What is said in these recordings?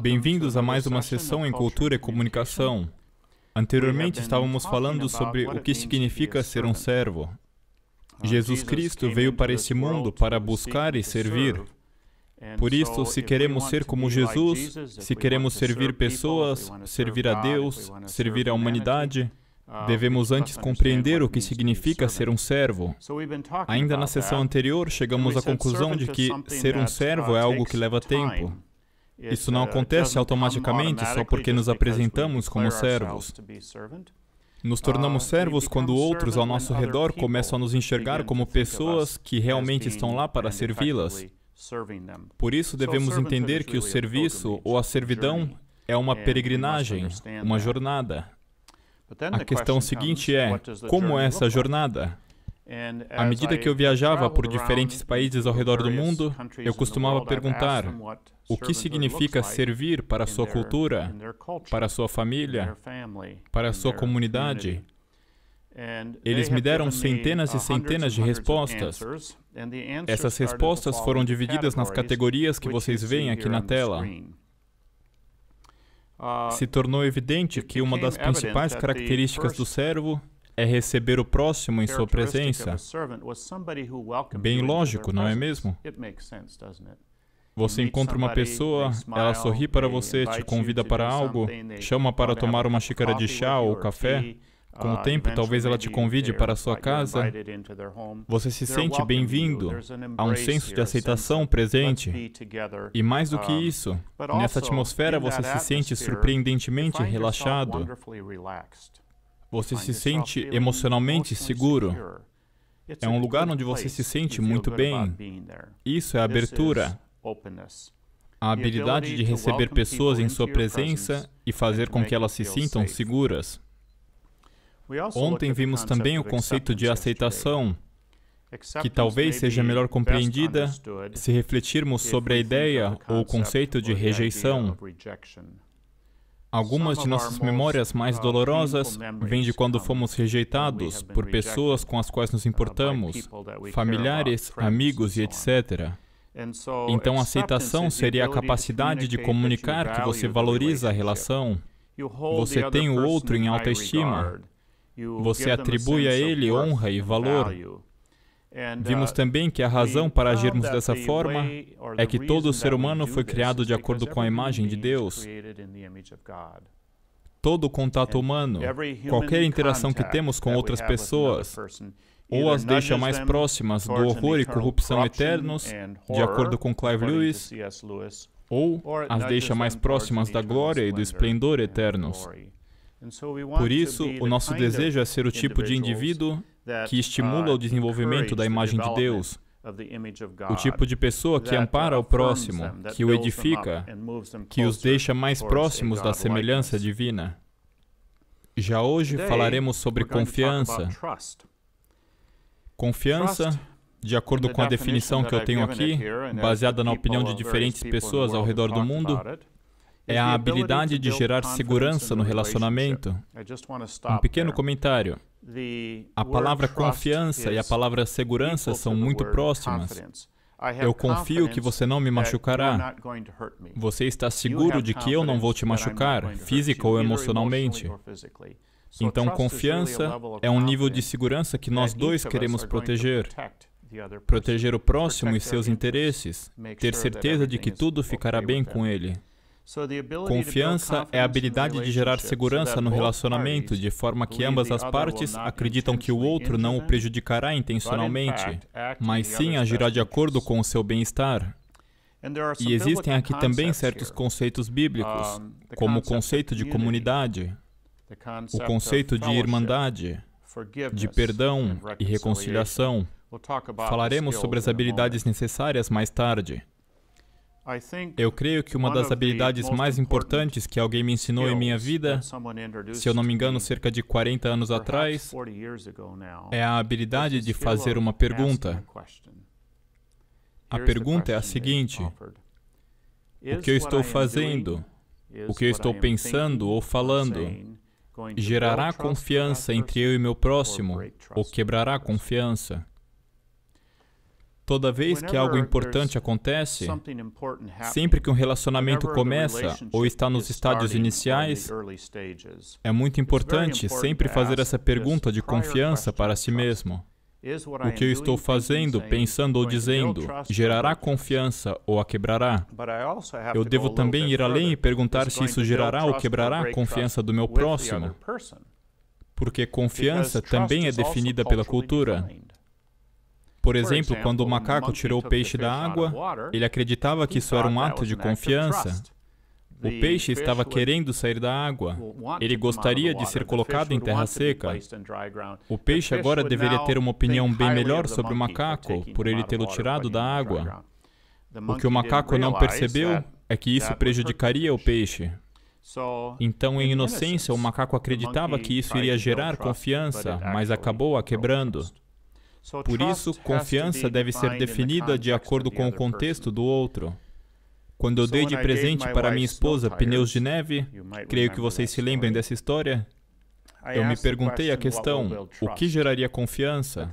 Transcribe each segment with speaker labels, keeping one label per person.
Speaker 1: Bem-vindos a mais uma sessão em Cultura e Comunicação. Anteriormente estávamos falando sobre o que significa ser um servo. Uh, Jesus Cristo veio para este mundo para buscar e servir. Por isso, se queremos ser como Jesus, se queremos servir pessoas, servir a Deus, servir a humanidade, uh, Devemos antes compreender o que significa ser um servo. Ainda na sessão anterior, chegamos à conclusão de que ser um uh, servo é algo que leva tempo. Isso não uh, acontece automaticamente só porque nos apresentamos como servos. Nos tornamos uh, servos quando outros ao nosso redor começam a nos enxergar como pessoas que realmente estão lá para servi-las.
Speaker 2: Por isso devemos entender que o serviço
Speaker 1: ou a servidão é uma peregrinagem, uma jornada.
Speaker 2: A questão seguinte é: como é essa jornada?
Speaker 1: À medida que eu viajava por diferentes países ao redor do mundo, eu costumava perguntar: o que significa servir para sua cultura, para sua família, para sua comunidade.
Speaker 2: Eles me deram centenas e centenas de respostas. Essas respostas foram divididas nas categorias que vocês veem aqui na tela. Uh, Se tornou
Speaker 1: evidente que uma das principais características do servo é receber o próximo em sua presença.
Speaker 2: Bem lógico, não é mesmo?
Speaker 1: Você encontra uma pessoa, ela sorri para você, te convida para algo, chama para tomar uma xícara de chá ou café. Com o uh, tempo, talvez ela te convide para a sua casa. Você se sente bem-vindo. Há um senso de aceitação presente. E mais do que isso, nessa atmosfera você se sente surpreendentemente relaxado. Você se sente emocionalmente seguro. É um lugar onde você se sente muito bem. Isso é abertura.
Speaker 2: A habilidade de receber pessoas em sua presença e
Speaker 1: fazer com que elas se sintam seguras. Ontem vimos também o conceito de aceitação, que talvez seja melhor compreendida se refletirmos sobre a ideia ou o conceito de rejeição. Algumas de nossas memórias mais uh, dolorosas vêm de quando fomos rejeitados por pessoas com as quais nos uh, importamos, familiares, amigos e etc.
Speaker 2: Então, aceitação seria a capacidade de comunicar que você valoriza a
Speaker 1: relação, você tem o outro em alta estima, você atribui a ele honra e valor. Vimos uh, também que a razão para agirmos dessa forma é que todo ser humano foi criado de acordo com a imagem de Deus. Todo contato humano, qualquer interação que temos com outras pessoas, ou as deixa mais próximas do horror e corrupção eternos, de acordo com Clive Lewis,
Speaker 2: ou as deixa mais próximas
Speaker 1: da glória e do esplendor eternos.
Speaker 2: Por isso, o nosso desejo é ser o tipo de indivíduo que estimula o desenvolvimento da imagem de Deus, o tipo de pessoa que ampara o próximo, que o edifica, que os deixa mais próximos da semelhança
Speaker 1: divina. Já hoje falaremos sobre confiança, Confiança, de acordo com a definição que eu tenho aqui, baseada na opinião de diferentes pessoas ao redor do mundo, é a habilidade de gerar segurança no relacionamento. Um pequeno comentário. A palavra confiança e a palavra segurança são muito próximas. Eu confio que você não me machucará. Você está seguro de que eu não vou te machucar, física ou emocionalmente. Então, confiança é um nível de segurança que nós dois queremos proteger. Proteger o próximo e seus interesses, ter certeza de que tudo ficará bem com ele. Confiança é a habilidade de gerar segurança no relacionamento de forma que ambas as partes acreditam que o outro não o prejudicará intencionalmente, mas sim agirá de acordo com o seu bem-estar.
Speaker 2: E existem aqui também certos
Speaker 1: conceitos bíblicos, como o conceito de comunidade o conceito de irmandade, de perdão e reconciliação. Falaremos sobre as habilidades necessárias mais tarde.
Speaker 2: Eu creio que uma das habilidades mais
Speaker 1: importantes que alguém me ensinou em minha vida, se eu não me engano, cerca de 40 anos atrás,
Speaker 2: é a habilidade de fazer uma pergunta.
Speaker 1: A pergunta é a seguinte: O que eu estou fazendo? O que eu estou pensando ou falando gerará confiança entre eu e meu próximo ou quebrará confiança. Toda vez que algo importante acontece, sempre que um relacionamento começa ou está nos estádios iniciais,
Speaker 2: é muito importante sempre fazer essa pergunta
Speaker 1: de confiança para si mesmo. O que eu estou fazendo, pensando ou dizendo, gerará confiança ou a quebrará?
Speaker 2: Eu devo também ir além e perguntar se isso gerará ou quebrará a confiança do meu próximo,
Speaker 1: porque confiança também é definida pela cultura. Por exemplo, quando o macaco tirou o peixe da água, ele acreditava que isso era um ato de confiança. O peixe estava querendo sair da água. Ele gostaria de ser colocado em terra seca. O peixe agora deveria ter uma opinião bem melhor sobre o macaco, por ele tê-lo tirado da água.
Speaker 2: O que o macaco não percebeu é que isso
Speaker 1: prejudicaria o peixe.
Speaker 2: Então, em inocência, o macaco acreditava que isso iria gerar confiança, mas
Speaker 1: acabou a quebrando.
Speaker 2: Por isso, confiança deve ser definida de acordo com o contexto
Speaker 1: do outro. Quando eu dei de presente para minha esposa pneus de neve, creio que vocês se lembrem dessa história.
Speaker 2: Eu me perguntei a questão: o que
Speaker 1: geraria confiança?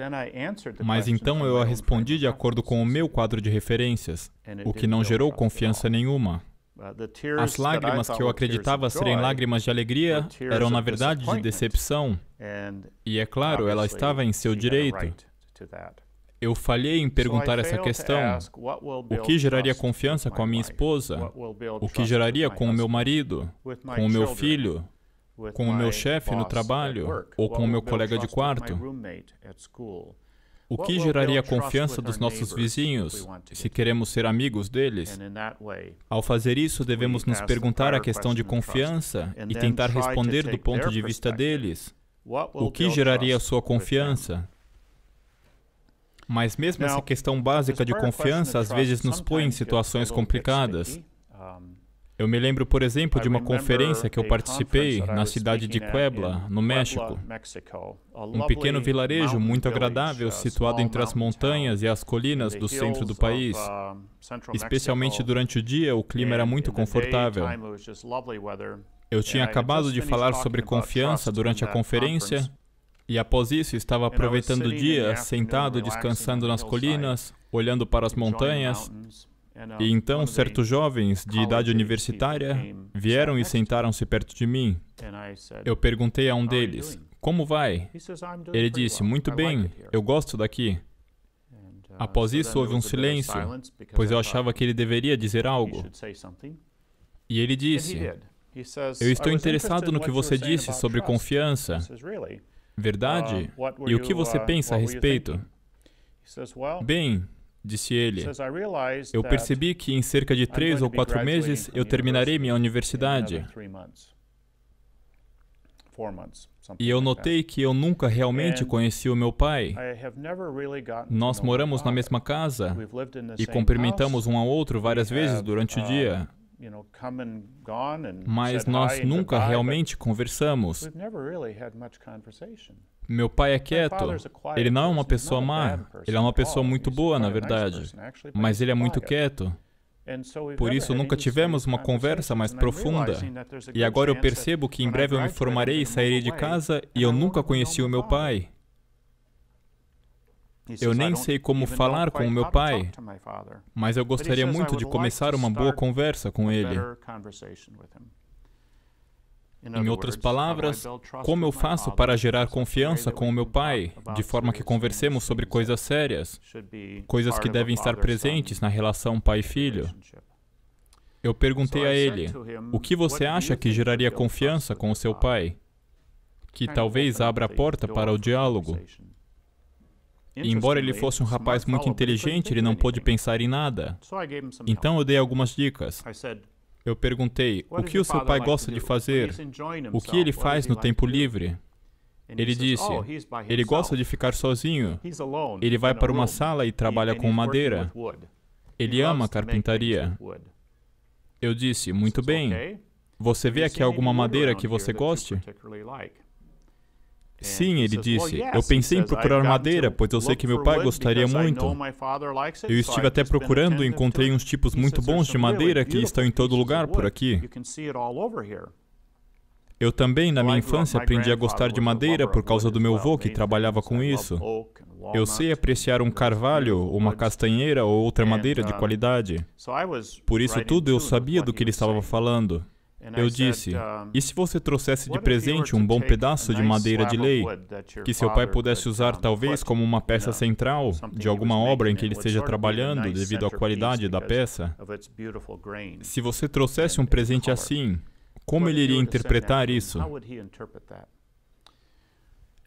Speaker 1: Mas então eu a respondi de acordo com o meu quadro de referências, o que não gerou confiança nenhuma. As lágrimas que eu acreditava serem lágrimas de alegria eram, na verdade, de decepção. E é claro, ela estava em seu direito. Eu falhei em perguntar essa questão: o que geraria confiança com a minha esposa? O que geraria com o meu marido? Com o meu filho? Com o meu chefe no trabalho? Ou com o meu colega de quarto?
Speaker 2: O que geraria confiança dos nossos vizinhos, se queremos ser amigos deles? Ao fazer isso,
Speaker 1: devemos nos perguntar a questão de confiança e tentar responder do ponto de vista deles. O que geraria sua confiança? Mas mesmo essa questão básica de confiança às vezes nos põe em situações complicadas. Eu me lembro, por exemplo, de uma conferência que eu participei na cidade de Puebla, no México.
Speaker 2: Um pequeno vilarejo muito agradável situado entre as montanhas e as colinas do centro do país. Uh, Especialmente
Speaker 1: durante o dia, o clima era muito confortável. Eu tinha acabado de falar sobre confiança durante a conferência e após isso, estava aproveitando o dia, sentado, descansando nas colinas, olhando para as montanhas. E então, certos jovens de idade universitária vieram e sentaram-se perto de mim. Eu perguntei a um deles: Como vai? Ele disse: Muito bem, eu gosto daqui. Uh, após isso, houve um silêncio, pois eu achava que ele deveria dizer algo. E ele disse: Eu estou interessado no que você disse sobre confiança. Verdade? Uh, e o que você uh, pensa a respeito? Bem, disse ele, eu percebi que em cerca de três ou quatro meses eu terminarei minha universidade.
Speaker 2: E eu notei
Speaker 1: que eu nunca realmente conheci o meu pai.
Speaker 2: Nós moramos
Speaker 1: na mesma casa e cumprimentamos um ao outro várias vezes durante o uh, dia.
Speaker 2: Mas nós nunca realmente conversamos.
Speaker 1: Meu pai é quieto. Ele não é uma pessoa má. Ele é uma pessoa muito boa, na verdade. Mas ele é muito quieto. Por isso, nunca tivemos uma conversa mais profunda. E agora eu percebo que em breve eu me formarei e sairei de casa e eu nunca conheci o meu pai.
Speaker 2: Eu nem sei como falar com o meu pai, mas eu gostaria muito de começar uma boa conversa com ele. Em outras palavras, como
Speaker 1: eu faço para gerar confiança com o meu pai, de forma que conversemos sobre coisas sérias, coisas que devem estar presentes na relação pai-filho? Eu perguntei a ele: o que você acha que geraria confiança com o seu pai? Que talvez abra a porta para o diálogo embora ele fosse um rapaz muito inteligente, ele não pôde pensar em nada. Então eu dei algumas dicas. Eu perguntei: o que o seu pai gosta de fazer? O que ele faz no tempo livre? Ele disse: oh, ele gosta de ficar sozinho. Ele vai para uma sala e trabalha com madeira. Ele ama carpintaria. Eu disse: muito bem. Você vê aqui é alguma madeira que você goste? Sim, ele disse. Eu pensei em procurar madeira, pois eu sei que meu pai gostaria muito. Eu estive até procurando e encontrei uns tipos muito bons de madeira que estão em todo lugar por aqui. Eu também, na minha infância, aprendi a gostar de madeira por causa do meu avô que trabalhava com isso. Eu sei apreciar um carvalho, uma castanheira ou outra madeira de uh, qualidade. Por isso tudo eu sabia do que ele estava falando. Eu disse: E se você trouxesse de presente um bom pedaço de madeira de lei que seu pai pudesse usar, talvez, como uma peça central de alguma obra em que ele esteja trabalhando devido à qualidade da peça? Se você trouxesse um presente assim, como ele iria interpretar isso?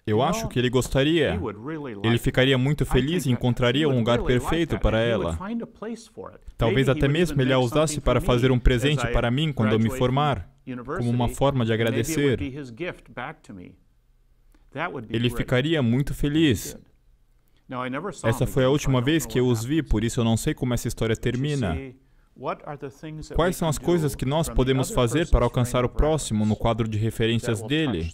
Speaker 1: Eu acho que ele gostaria. Ele ficaria muito feliz e encontraria um lugar perfeito para ela.
Speaker 2: Talvez até mesmo ele a usasse para fazer um presente para mim quando eu me formar,
Speaker 1: como uma forma de agradecer.
Speaker 2: Ele ficaria
Speaker 1: muito feliz.
Speaker 2: Essa foi a última vez que eu
Speaker 1: os vi, por isso eu não sei como essa história termina.
Speaker 2: Quais são as coisas que nós podemos fazer para alcançar o
Speaker 1: próximo no quadro de referências dele?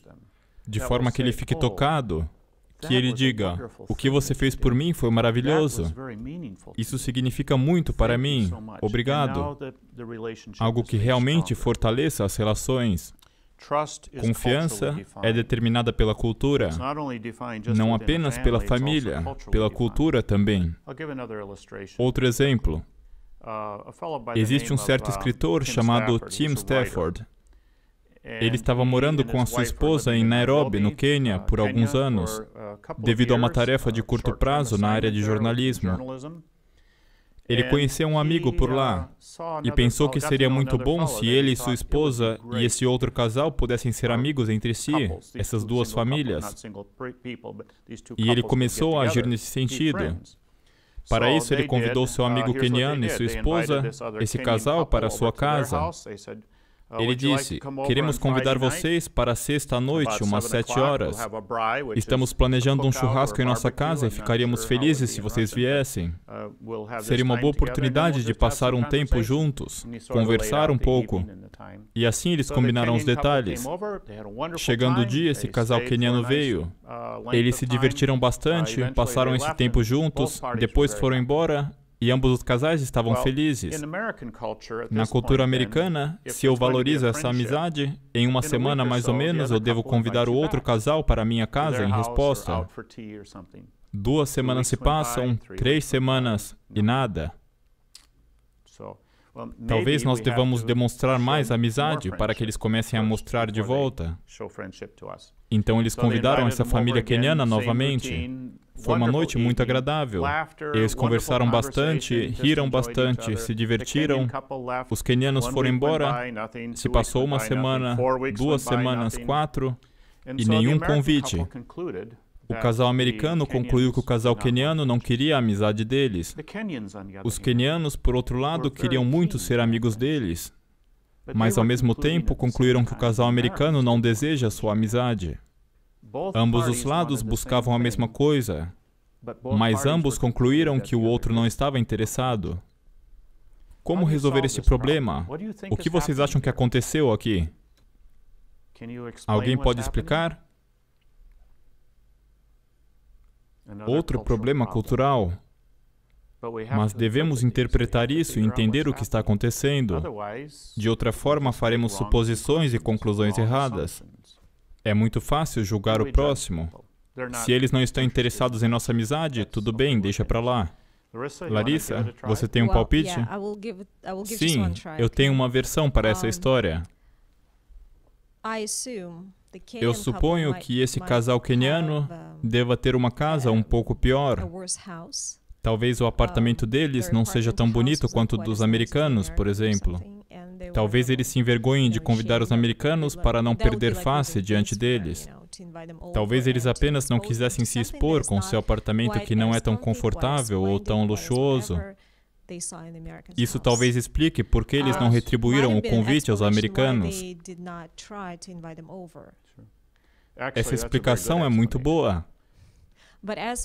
Speaker 1: de é, forma que ele fique oh, tocado, que ele diga: O que você fez por mim foi maravilhoso. Isso significa muito para mim. Obrigado. Algo que realmente fortaleça as relações. Confiança é determinada pela cultura, não apenas pela família, pela cultura também. Outro exemplo:
Speaker 2: uh, existe um certo uh, escritor chamado Tim Stafford
Speaker 1: ele estava morando com a sua esposa em Nairobi, no Quênia, por alguns anos, devido a uma tarefa uh, de curto prazo na área de uh, jornalismo. Ele conheceu um amigo por lá uh, e pensou que seria muito bom se ele e sua esposa e esse outro casal pudessem ser amigos entre si, essas duas famílias.
Speaker 2: E ele começou a agir nesse sentido. Para isso, ele convidou seu amigo queniano e sua esposa, esse casal, para sua casa. Uh, Ele disse: Queremos convidar vocês para sexta-noite, umas sete horas. Estamos planejando um churrasco em nossa casa e ficaríamos felizes se vocês viessem. Uh, Seria uma boa oportunidade de passar um tempo juntos, conversar um pouco.
Speaker 1: E assim eles combinaram os detalhes. Chegando o dia, esse casal queniano veio. Uh, eles se divertiram bastante, passaram esse tempo juntos, depois foram embora e ambos os casais estavam felizes.
Speaker 2: Na cultura americana, se eu valorizo essa amizade,
Speaker 1: em uma semana mais ou menos eu devo convidar o outro casal para minha casa em resposta.
Speaker 2: Duas semanas se passam, três
Speaker 1: semanas e nada.
Speaker 2: Talvez nós devamos
Speaker 1: demonstrar mais amizade para que eles comecem a mostrar de volta. Então eles convidaram essa família queniana novamente. Foi uma noite muito agradável. Eles conversaram bastante, riram bastante, se divertiram. Os quenianos foram embora. Se passou uma semana, duas semanas, quatro, e nenhum convite.
Speaker 2: O casal americano concluiu que o casal
Speaker 1: queniano não queria a amizade deles. Os quenianos, por outro lado, queriam muito ser amigos deles, mas ao mesmo tempo concluíram que o casal americano não deseja sua amizade. Ambos os lados buscavam a mesma coisa, mas ambos concluíram que o outro não estava interessado. Como resolver este problema? O que vocês acham que aconteceu aqui?
Speaker 2: Alguém pode explicar? outro problema
Speaker 1: cultural. Mas devemos interpretar isso e entender o que está acontecendo. De outra forma, faremos suposições e conclusões erradas. É muito fácil julgar o próximo. Se eles não estão interessados em nossa amizade, tudo bem, deixa para lá. Larissa, você tem um palpite?
Speaker 2: Sim, eu tenho uma versão para essa história.
Speaker 1: Eu tá suponho que esse casal queniano deva ter uma casa um é, pouco pior. Talvez o apartamento deles não seja tão bonito quanto o dos americanos, por exemplo. Talvez eles se envergonhem de convidar os americanos para não perder face diante deles. Talvez eles apenas não quisessem se expor com seu apartamento que não é tão confortável ou tão luxuoso. Isso talvez explique por que eles não uh, retribuíram o convite aos americanos.
Speaker 2: Essa explicação
Speaker 1: é muito boa.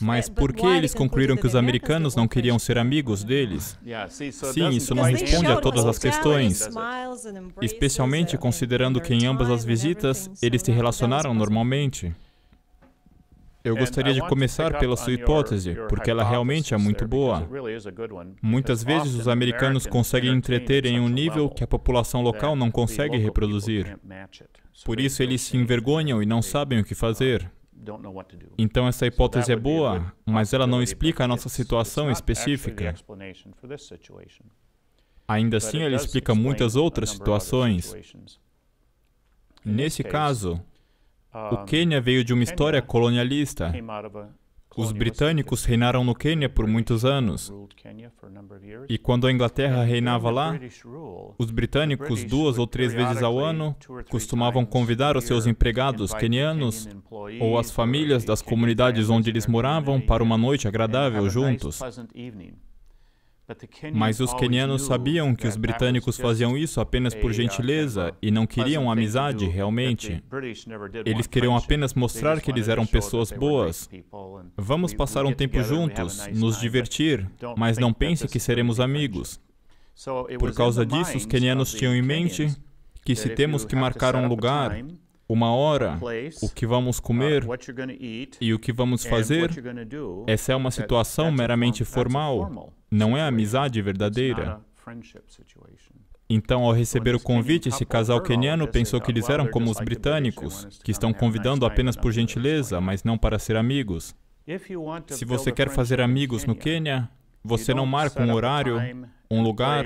Speaker 2: Mas por que eles concluíram que os americanos
Speaker 1: não queriam ser amigos deles? Sim, isso não responde a todas as questões, especialmente considerando que em ambas as visitas eles se relacionaram normalmente. Eu gostaria de começar pela sua hipótese, porque ela realmente é muito boa. Muitas vezes os americanos conseguem entreter em um nível que a população local não consegue reproduzir. Por isso eles se envergonham e não sabem o que uh, fazer. Então essa hipótese é boa, mas ela não explica a nossa situação específica. Ainda assim, ela explica muitas outras situações. Nesse caso, o Quênia veio de uma história é colonialista. Os britânicos reinaram no Quênia por muitos anos.
Speaker 2: E quando a Inglaterra reinava lá, os britânicos, duas ou três vezes ao ano,
Speaker 1: costumavam convidar os seus empregados quenianos ou as famílias das comunidades onde eles moravam para uma noite agradável juntos.
Speaker 2: Mas os quenianos sabiam que os britânicos faziam isso apenas por uh, gentileza e não queriam amizade realmente. Eles queriam apenas mostrar que eles eram pessoas boas.
Speaker 1: Vamos passar um tempo juntos, nos divertir, mas não pense que seremos amigos. Por causa disso, os quenianos tinham em mente que se temos que marcar um lugar, uma hora, o que vamos comer uh, e o que vamos fazer, essa é uma situação meramente formal, não é amizade verdadeira. Então, ao receber o convite, esse casal queniano pensou que eles eram como os britânicos, que estão convidando apenas por gentileza, mas não para ser amigos.
Speaker 2: Se você quer fazer
Speaker 1: amigos no Quênia, você não marca um horário, um lugar,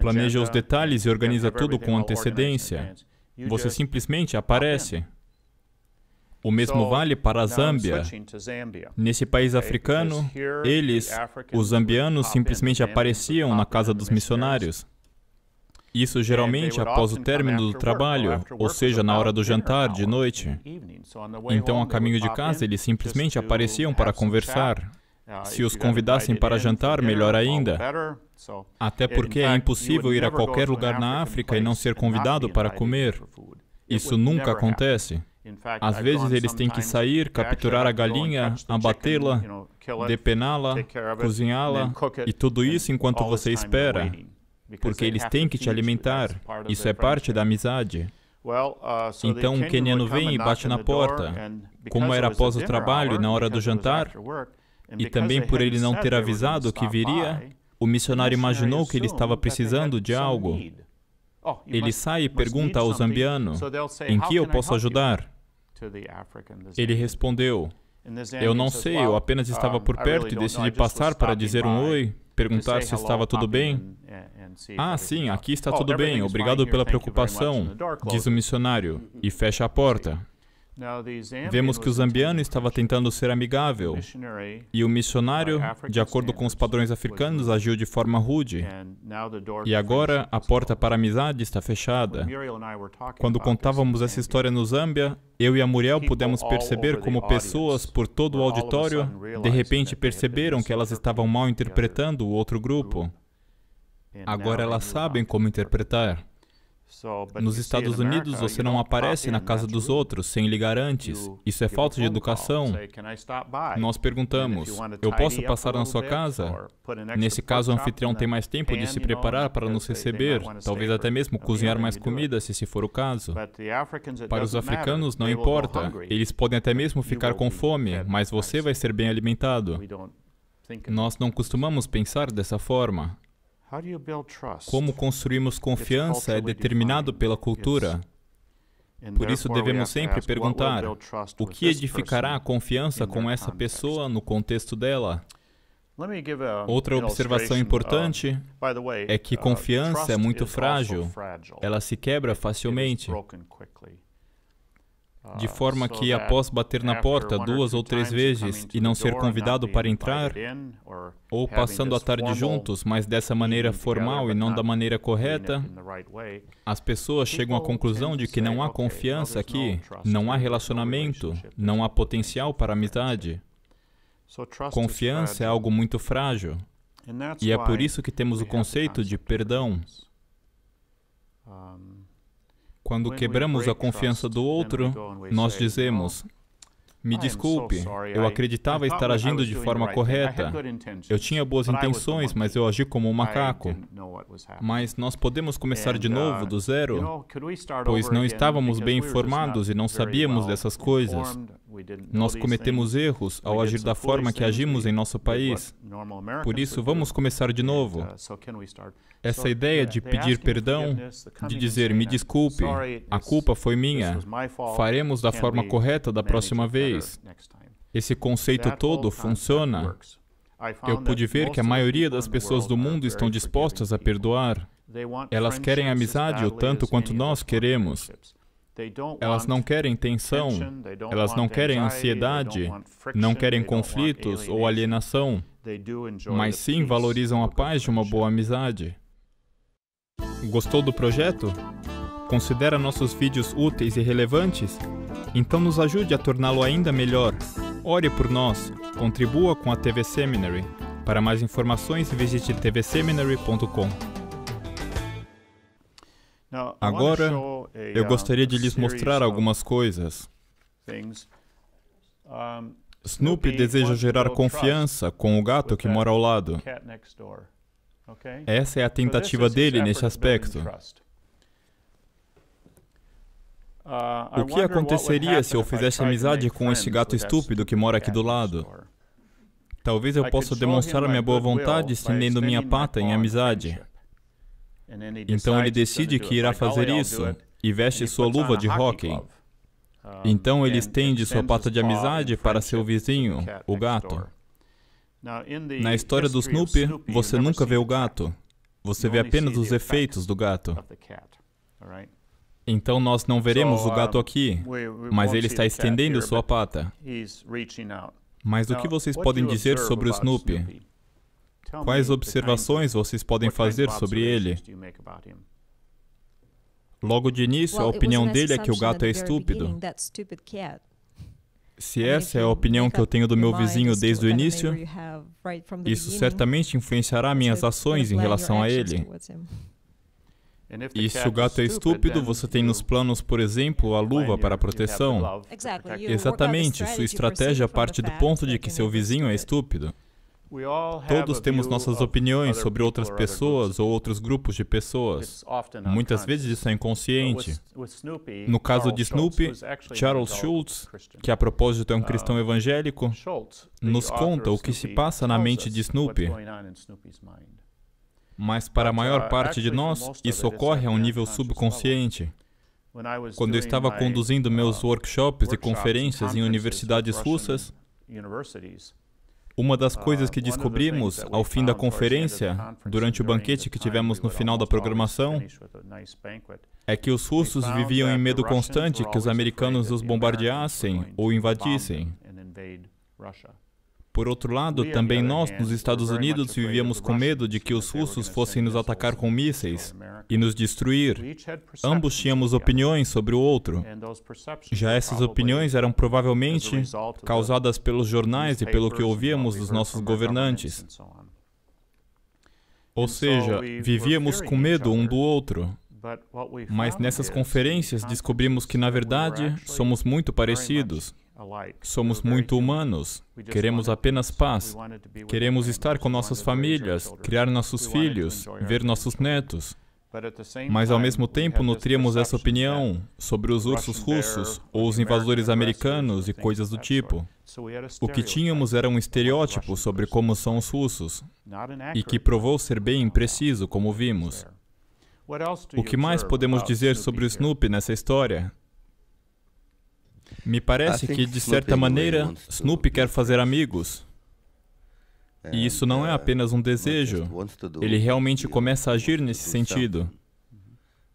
Speaker 1: planeja os detalhes e organiza tudo com antecedência. Você simplesmente aparece. Tá o mesmo vale para a Zâmbia. Nesse país africano, eles, os zambianos, simplesmente apareciam na casa dos missionários. Isso geralmente após o término do trabalho, ou seja, na hora do jantar, de noite.
Speaker 2: Então, a caminho de casa, eles simplesmente apareciam para conversar, ah, Se os convidassem para jantar, melhor ainda. Até porque é impossível ir a qualquer lugar na África e não ser convidado para comer.
Speaker 1: Isso nunca acontece. Às vezes eles têm que sair, capturar a galinha, abatê-la, depená-la, cozinhá-la, e tudo isso enquanto você espera, porque eles têm que te alimentar. Isso é parte da amizade. Uh, então o um queniano vem e bate na porta. Como era após o trabalho e na hora do jantar,
Speaker 2: e também por ele não ter avisado que viria,
Speaker 1: o missionário imaginou que ele estava precisando de algo. Oh, ele sai e pergunta ao zambiano: Em que eu posso ajudar? Ele respondeu: Eu não sei, eu apenas estava por perto e decidi passar para dizer um oi, perguntar se estava ah, oh, tudo bem. Ah, sim, aqui está tudo bem, obrigado pela preocupação, diz o missionário, e fecha a porta. Vemos que o zambiano estava tentando ser amigável e o missionário, de acordo com os padrões africanos, agiu de forma rude.
Speaker 2: E agora
Speaker 1: a porta para a amizade está fechada. Quando contávamos essa história no Zâmbia, eu e a Muriel pudemos perceber como pessoas por todo o auditório de repente perceberam que elas estavam mal interpretando o outro grupo. Agora elas sabem como interpretar.
Speaker 2: Nos Estados Unidos, você não aparece na casa dos
Speaker 1: outros sem ligar antes. Isso é falta de educação. Nós perguntamos: eu posso passar na sua casa? Nesse caso, o anfitrião tem mais tempo de se preparar para nos receber, talvez até mesmo cozinhar mais comida, se esse for o caso. Para os africanos, não importa. Eles podem até mesmo ficar com fome, mas você vai ser bem alimentado. Nós não costumamos pensar dessa forma.
Speaker 2: Como construímos confiança é determinado
Speaker 1: pela cultura. Por isso devemos sempre perguntar: o que edificará a confiança com essa pessoa no contexto dela?
Speaker 2: Outra observação importante
Speaker 1: é que uh, confiança é muito frágil, ela se quebra facilmente de forma que, após bater na porta duas ou três vezes e não ser convidado para entrar, ou passando a tarde juntos, mas dessa maneira formal e não da maneira correta, as pessoas chegam à conclusão de que não há confiança aqui, não há relacionamento, não há potencial para amizade.
Speaker 2: Confiança é
Speaker 1: algo muito frágil. E é por isso que temos o conceito de perdão. Quando quebramos a confiança do outro, nós dizemos: oh, Me desculpe, eu acreditava estar agindo de forma correta. Eu tinha boas intenções, mas eu agi como um macaco.
Speaker 2: Mas nós podemos começar de uh, novo, do zero, pois não estávamos bem informados e não sabíamos dessas coisas. Nós cometemos erros ao agir da forma que agimos em nosso país. Por isso,
Speaker 1: vamos começar de novo. Uh, Essa ideia de pedir perdão, de dizer me desculpe, a culpa foi minha, faremos da forma correta da próxima vez. Esse conceito todo funciona. Eu pude ver que a maioria das pessoas do mundo estão dispostas a perdoar. Elas querem amizade o tanto quanto nós queremos.
Speaker 2: Elas não querem tensão, elas não querem ansiedade, não querem conflitos ou alienação, mas
Speaker 1: sim valorizam a paz de uma boa amizade. Gostou do projeto? Considera nossos vídeos úteis e relevantes? Então nos ajude a torná-lo ainda melhor. Ore por nós, contribua com a TV Seminary. Para mais informações, visite tvseminary.com.
Speaker 2: Agora, eu gostaria de lhes mostrar algumas
Speaker 1: coisas. Snoopy deseja gerar confiança com o gato que mora ao lado.
Speaker 2: Essa é a tentativa dele nesse aspecto. Uh, o que aconteceria se eu fizesse amizade com esse gato estúpido que mora aqui
Speaker 1: do lado? Talvez eu possa demonstrar minha boa vontade estendendo minha pata em amizade.
Speaker 2: Então ele decide que irá oh, fazer isso
Speaker 1: e veste sua luva de hóquei. Então ele estende sua pata de amizade para seu vizinho, o gato.
Speaker 2: Na história do Snoopy,
Speaker 1: você nunca vê o gato. Você vê apenas os efeitos do gato. Então nós não veremos o gato aqui, mas ele está estendendo sua pata. Mas o que vocês podem dizer sobre o Snoopy? Quais observações vocês podem fazer sobre ele? Logo de início, a opinião dele é que o gato é estúpido. Se essa é a opinião que eu tenho do meu vizinho desde o início, isso certamente influenciará minhas ações em relação a ele.
Speaker 2: E se o gato é estúpido, você
Speaker 1: tem nos planos, por exemplo, a luva para proteção.
Speaker 2: Exatamente, sua estratégia parte do ponto
Speaker 1: de que seu vizinho é estúpido. Todos temos nossas opiniões sobre outras pessoas ou outros grupos de pessoas. Muitas vezes isso é inconsciente. No caso de Snoopy, Charles Schultz, que a propósito é um uh, cristão evangélico, nos conta o que se passa na mente de Snoopy. Mas para a maior uh, parte de nós, isso ocorre a um nível subconsciente.
Speaker 2: Quando eu estava conduzindo meus uh, workshops e conferências em universidades russas,
Speaker 1: uma das ah, coisas que descobrimos ao fim da conferência, durante o banquete que tivemos no final da programação,
Speaker 2: é que os russos viviam em medo constante que os americanos os bombardeassem ou invadissem.
Speaker 1: Por outro lado, também nós, nos Estados Unidos, vivíamos com medo de que os russos fossem nos atacar com mísseis e nos destruir. Ambos tínhamos opiniões sobre o outro. Já essas opiniões eram provavelmente causadas pelos jornais e pelo que ouvíamos dos nossos governantes. Ou seja, vivíamos com medo um do outro. Mas nessas conferências descobrimos que, na verdade, somos muito parecidos. Somos muito humanos, queremos apenas paz, queremos estar com nossas famílias, criar nossos filhos, ver nossos netos. Mas ao mesmo tempo nutríamos essa opinião sobre os ursos russos ou os invasores americanos e coisas do tipo. O que tínhamos era um estereótipo sobre como são os russos, e que provou ser bem impreciso, como vimos.
Speaker 2: O que mais podemos dizer
Speaker 1: sobre o Snoopy nessa história? Me parece ah, que, de certa maneira, Snoopy quer fazer amigos. É, e isso não é, é apenas um desejo. Ele realmente começa a agir nesse sentido.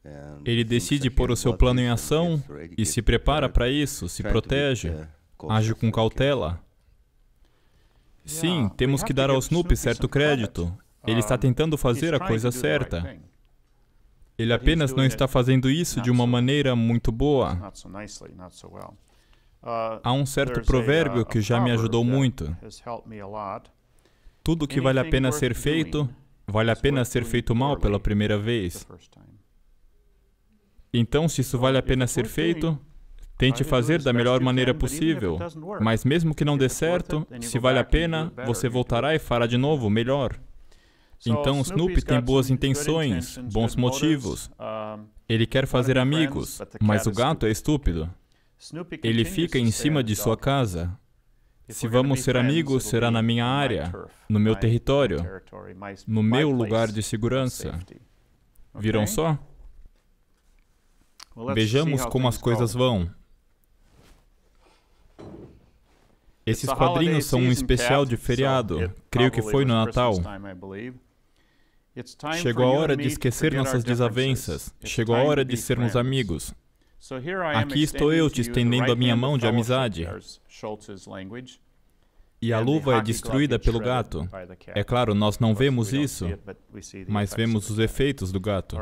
Speaker 1: É, ele decide pôr o seu plano em ação e se prepara para isso, se protege, age com cautela. Sim, temos que dar ao Snoopy certo crédito. Ele está tentando fazer a coisa certa. Ele apenas não está fazendo isso de uma maneira muito boa.
Speaker 2: Uh, Há um certo provérbio uh, que já me ajudou muito.
Speaker 1: Tudo que vale a pena ser feito, vale a pena ser feito mal pela primeira vez. Então, se isso vale a pena ser feito, tente uh, fazer da melhor maneira possível. Mas mesmo que não dê certo, se vale a pena, você voltará e fará de novo melhor. Então, Snoopy tem boas intenções, bons motivos. Ele quer fazer amigos, mas o gato é estúpido. Ele fica em cima de sua casa. Se vamos ser amigos, será na minha área, no meu território, no meu lugar de segurança. Viram só? Vejamos como as coisas vão. Esses quadrinhos são um especial de feriado. Creio que foi no Natal.
Speaker 2: Chegou a hora de esquecer nossas desavenças.
Speaker 1: Chegou a hora de sermos amigos.
Speaker 2: Aqui estou eu te estendendo a minha mão de amizade. E a luva é destruída pelo gato. É claro, nós não vemos isso, mas vemos
Speaker 1: os efeitos do gato.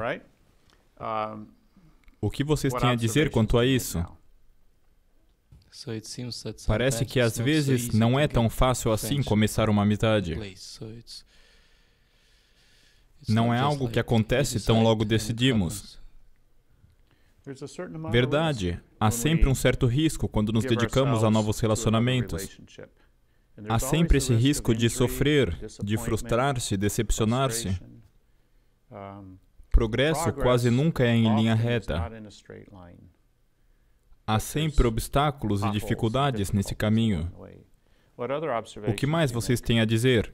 Speaker 1: O que vocês têm a dizer quanto a isso? Parece que às vezes não é tão fácil assim começar uma amizade. Não é algo que acontece tão logo decidimos.
Speaker 2: Verdade, há sempre um
Speaker 1: certo risco quando nos dedicamos a novos relacionamentos. Há sempre esse risco de sofrer, de frustrar-se, decepcionar-se.
Speaker 2: Progresso quase nunca é em linha reta.
Speaker 1: Há sempre obstáculos e dificuldades nesse caminho. O que mais vocês têm a dizer?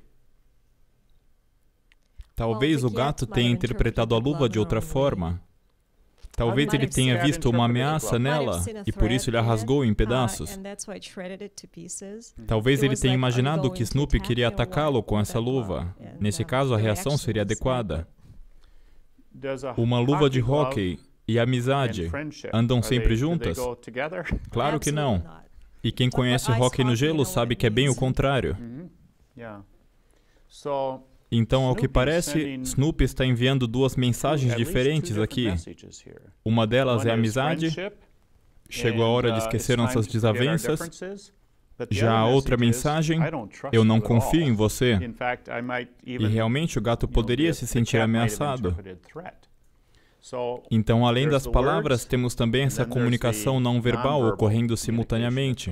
Speaker 1: Talvez o é gato tenha interpretado a luva de outra forma. Talvez ele tenha visto uma ameaça nela e por isso ele a rasgou em pedaços. Talvez ele tenha imaginado que Snoopy queria atacá-lo com essa luva. Nesse uh, caso, a reação seria adequada.
Speaker 2: Uma luva de hóquei
Speaker 1: e amizade andam sempre juntas? Claro que não. E quem conhece hóquei no gelo sabe que é bem o contrário. Mm-hmm. Então, ao que parece, Snoopy está enviando duas mensagens diferentes aqui. Uma delas é amizade, chegou a hora de uh, esquecer nossas desavenças. Já a outra mensagem, eu não confio em você. E realmente o gato poderia se sentir ameaçado.
Speaker 2: Então, além das palavras, temos também essa comunicação não verbal ocorrendo
Speaker 1: simultaneamente.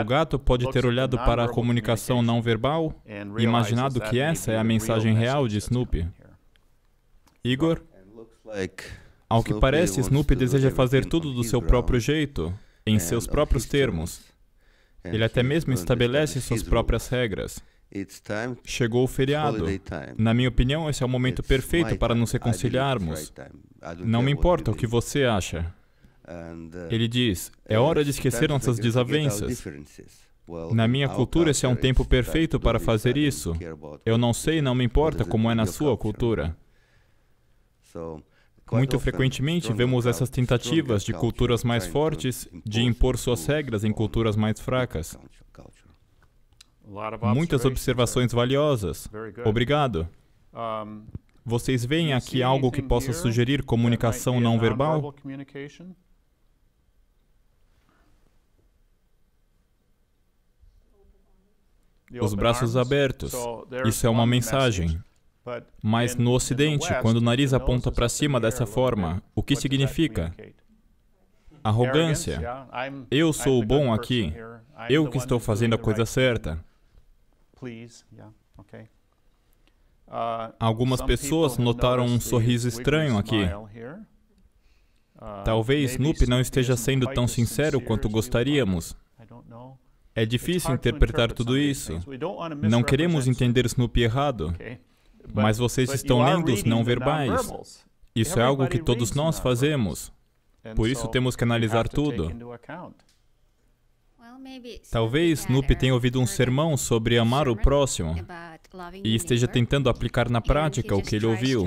Speaker 2: O gato pode ter olhado para a comunicação
Speaker 1: não verbal e imaginado que essa é a mensagem real de Snoopy. Igor? Ao que parece, Snoopy deseja fazer tudo do seu próprio jeito, em seus próprios termos. Ele até mesmo estabelece suas próprias regras. Chegou o feriado. Na minha opinião, esse é o momento perfeito para nos reconciliarmos. Não me importa o que você acha. Uh, Ele diz: é hora de esquecer nossas desavenças. Na minha cultura, esse é um tempo perfeito para fazer isso. Eu não sei, não me importa como é na sua cultura. Muito frequentemente vemos essas tentativas de culturas mais fortes de impor suas regras em culturas mais fracas.
Speaker 2: Muitas observações
Speaker 1: valiosas. Obrigado. Vocês veem aqui algo que possa sugerir comunicação não verbal? os braços abertos. Isso é uma mensagem. Mas no Ocidente, quando o nariz aponta para cima dessa forma, o que significa? Arrogância. Eu sou o bom aqui. Eu que estou fazendo a coisa certa.
Speaker 2: Uh, Algumas pessoas notaram um sorriso estranho aqui. Uh, Talvez Snoopy não esteja sendo tão sincero
Speaker 1: quanto gostaríamos. É difícil interpretar tudo isso. Não queremos entender Snoopy errado. Mas vocês estão lendo os não verbais. Isso é algo que todos nós fazemos. Por isso temos que analisar tudo. Talvez Snoopy tenha ouvido um sermão sobre amar o próximo e esteja tentando aplicar na prática o que ele ouviu.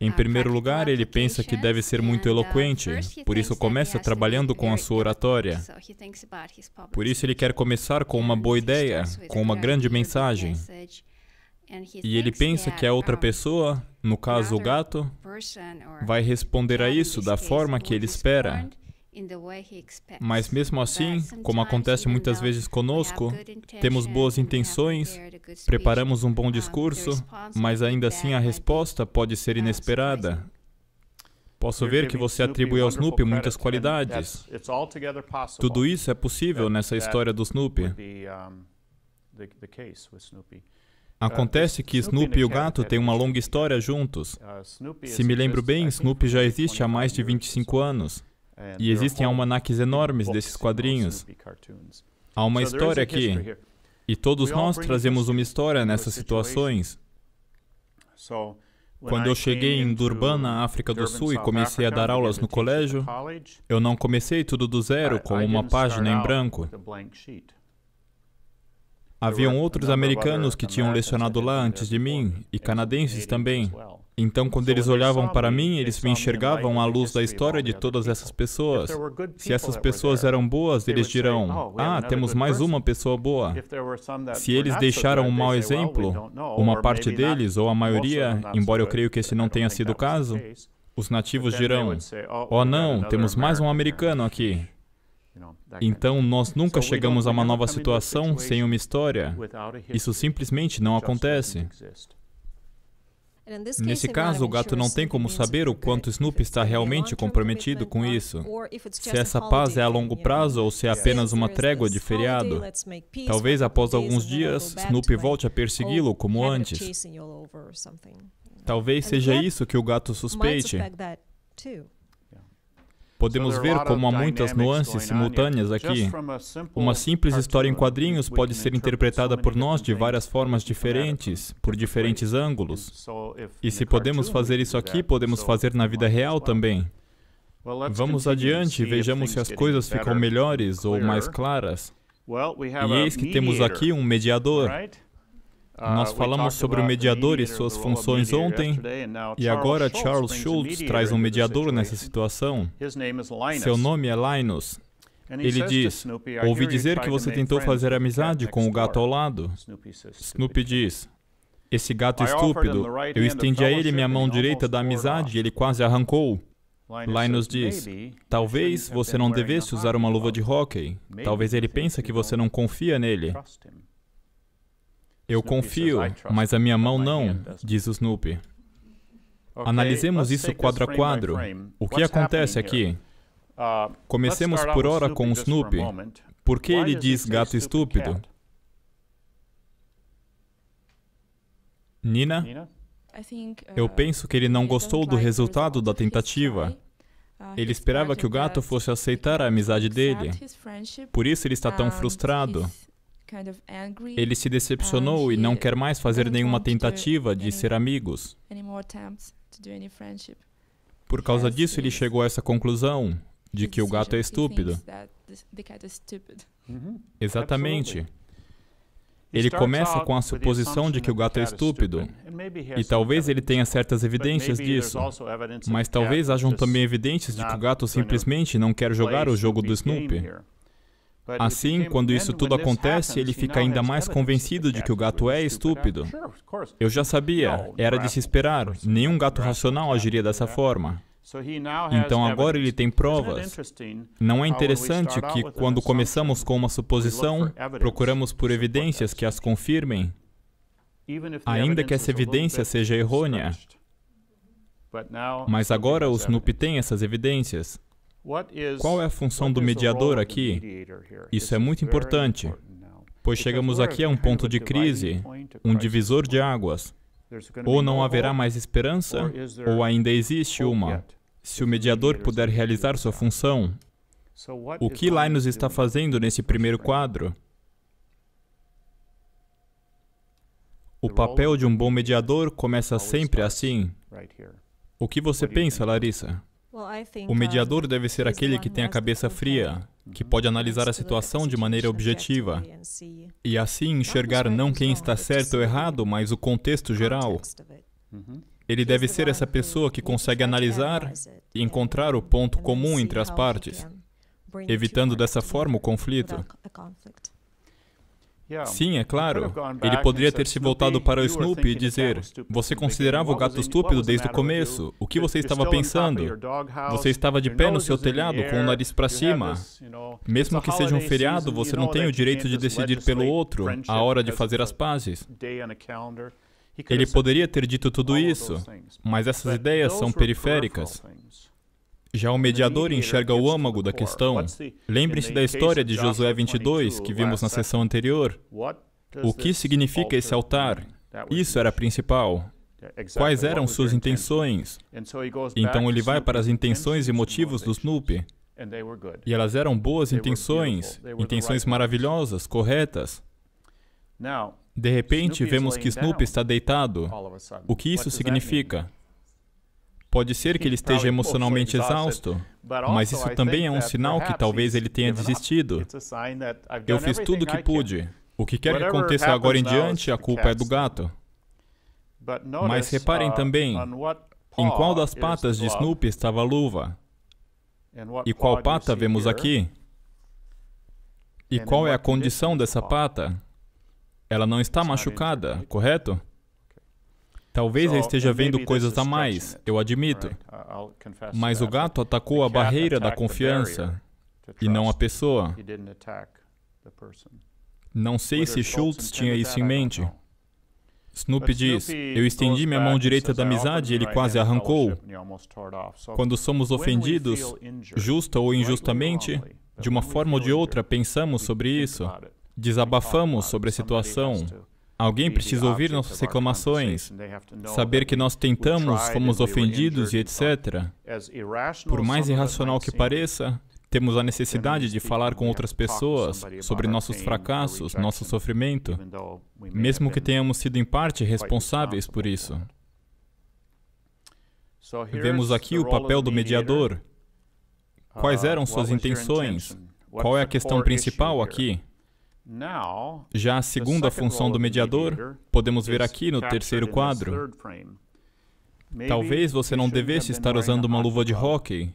Speaker 1: Em primeiro lugar, ele pensa que deve ser muito eloquente, por isso começa trabalhando com a sua oratória. Por isso, ele quer começar com uma boa ideia, com uma grande mensagem. E ele pensa que a outra pessoa, no caso o gato, vai responder a isso da forma que ele espera. Mas mesmo assim, como acontece muitas vezes conosco, temos boas intenções, preparamos um bom discurso, mas ainda assim a resposta pode ser inesperada. Posso ver que você atribui ao Snoopy muitas qualidades.
Speaker 2: Tudo isso é possível nessa história do Snoopy.
Speaker 1: Uh, acontece que Snoopy e o gato têm uma longa história juntos. Uh, Se me lembro bem, Snoopy já existe há mais de 25 anos. É, e existem almanacs enormes desses quadrinhos. Há uma história aqui. E todos nós trazemos uma história nessas situações.
Speaker 2: Quando eu cheguei
Speaker 1: em Durban, na África do Sul, e comecei a dar aulas no colégio, eu não comecei tudo do zero, com uma página em branco. Haviam outros americanos que tinham lecionado lá antes de mim, e canadenses também. Então, quando eles olhavam para mim, eles me enxergavam à luz da história de todas essas pessoas. Se essas pessoas eram boas, eles dirão: oh, Ah, temos mais uma pessoa boa. Se eles deixaram um mau exemplo, uma parte deles, ou a maioria, embora eu creio que esse não tenha sido o caso, os nativos dirão: Oh, oh não, temos mais um americano aqui. Então, nós nunca chegamos a uma nova situação sem uma história. Isso simplesmente não acontece. Nesse caso, o gato não tem como saber o quanto Snoopy está realmente comprometido com isso, se essa paz é a longo prazo ou se é apenas uma trégua de feriado. Talvez após alguns dias, Snoopy volte a persegui-lo como antes. Talvez seja isso que o gato suspeite. Podemos ver como há muitas nuances simultâneas aqui. Uma simples história em quadrinhos pode ser interpretada por nós de várias formas diferentes, por diferentes ângulos. E se podemos fazer isso aqui, podemos fazer na vida real também. Vamos adiante, vejamos se as coisas ficam melhores ou mais claras.
Speaker 2: E eis que temos aqui um mediador.
Speaker 1: Ah, Nós falamos sobre o mediador e suas funções ontem, e agora Charles Schultz traz um mediador nessa situação. Seu nome é Linus. Ele diz: Ouvi dizer que você tentou fazer amizade com o gato ao lado. Snoopy diz: Esse gato é estúpido, eu estendi a ele minha mão direita da amizade e ele quase arrancou. Linus diz: Talvez você não devesse usar uma luva de hóquei. Talvez ele pense que você não confia nele. Eu confio, mas a minha mão não, diz o Snoopy. Analisemos isso quadro a quadro. O que acontece aqui?
Speaker 2: Uh, Comecemos por hora com o Snoopy. Por que ele diz
Speaker 1: gato estúpido? Nina? Eu uh, penso que ele não gostou do resultado da tentativa. Uh, ele esperava que o gato fosse aceitar a amizade dele. Por isso ele está tão frustrado. Ele se decepcionou e não quer mais fazer nenhuma tentativa de ser amigos. Por causa disso, ele chegou a essa conclusão de que o gato é estúpido. Uhum. Exatamente. Ele começa com a suposição de que o gato é estúpido, e talvez ele tenha certas evidências disso, mas talvez hajam também evidências de que o gato simplesmente não quer jogar o jogo do Snoopy. Assim, quando isso tudo acontece, ele fica ainda mais convencido de que o gato é estúpido. Eu já sabia, era de se esperar. Nenhum gato racional agiria dessa forma.
Speaker 2: Então agora ele tem provas. Não é interessante que, quando
Speaker 1: começamos com uma suposição, procuramos por evidências que as confirmem,
Speaker 2: ainda que essa evidência
Speaker 1: seja errônea.
Speaker 2: Mas agora o
Speaker 1: Snoopy tem essas evidências. Qual é a função do mediador aqui? Isso é muito importante, pois chegamos aqui a um ponto de crise, um divisor de águas. Ou não haverá mais esperança, ou ainda existe uma. Se o mediador puder realizar sua função, assim. o que Linus está fazendo nesse primeiro quadro? O papel de um bom mediador começa sempre assim. O que você pensa, Larissa?
Speaker 2: O mediador
Speaker 1: deve ser aquele que tem a cabeça fria, que pode analisar a situação de maneira objetiva e assim enxergar não quem está certo ou errado, mas o contexto geral. Ele deve ser essa pessoa que consegue analisar e encontrar o ponto comum entre as partes, evitando dessa forma o conflito.
Speaker 2: Sim, é claro. Ele poderia ter se voltado para o Snoopy e dizer: Você
Speaker 1: considerava o gato estúpido desde o começo? O que você estava pensando? Você estava de pé no seu telhado com o nariz para cima. Mesmo que seja um feriado, você não tem o direito de decidir pelo outro a hora de fazer as pazes. Ele poderia ter dito tudo isso, mas essas ideias são periféricas. Já o mediador enxerga o âmago da questão. Lembrem-se da história de Josué 22, que vimos na sessão anterior. O que significa esse altar? Isso era principal. Quais eram suas intenções? Então ele vai para as intenções e motivos dos Snoopy.
Speaker 2: E elas eram boas intenções, intenções
Speaker 1: maravilhosas, corretas.
Speaker 2: De repente, vemos que Snoopy está deitado. O que isso significa?
Speaker 1: Pode ser que ele então, esteja emocionalmente exausto, mas isso também é um sinal que talvez ele tenha desistido.
Speaker 2: Eu fiz tudo o que pude.
Speaker 1: O que quer que aconteça agora em diante, a culpa é do gato.
Speaker 2: Mas reparem uh, também em qual das patas de Snoopy
Speaker 1: estava a luva.
Speaker 2: E qual pata vemos aqui?
Speaker 1: E qual é a condição dessa pata? Ela não está machucada, correto? Talvez eu esteja vendo coisas a mais, eu admito. Mas o gato atacou a barreira da confiança e não a pessoa. Não sei se Schultz tinha isso em mente.
Speaker 2: Snoopy diz: Eu estendi minha mão direita da amizade e ele quase arrancou. Quando somos ofendidos, justa
Speaker 1: ou injustamente, de uma forma ou de outra pensamos sobre isso, desabafamos sobre a situação, Alguém precisa ouvir nossas reclamações, saber que nós tentamos, fomos ofendidos e etc. Por mais irracional que pareça, temos a necessidade de falar com outras pessoas sobre nossos fracassos, nosso sofrimento, mesmo que tenhamos sido em parte responsáveis por isso.
Speaker 2: Vemos aqui o papel do mediador.
Speaker 1: Quais uh, eram suas intenções? Qual é a questão principal aqui?
Speaker 2: Já a segunda função do mediador podemos ver aqui no terceiro quadro.
Speaker 1: Talvez você não devesse estar usando uma luva de hóquei.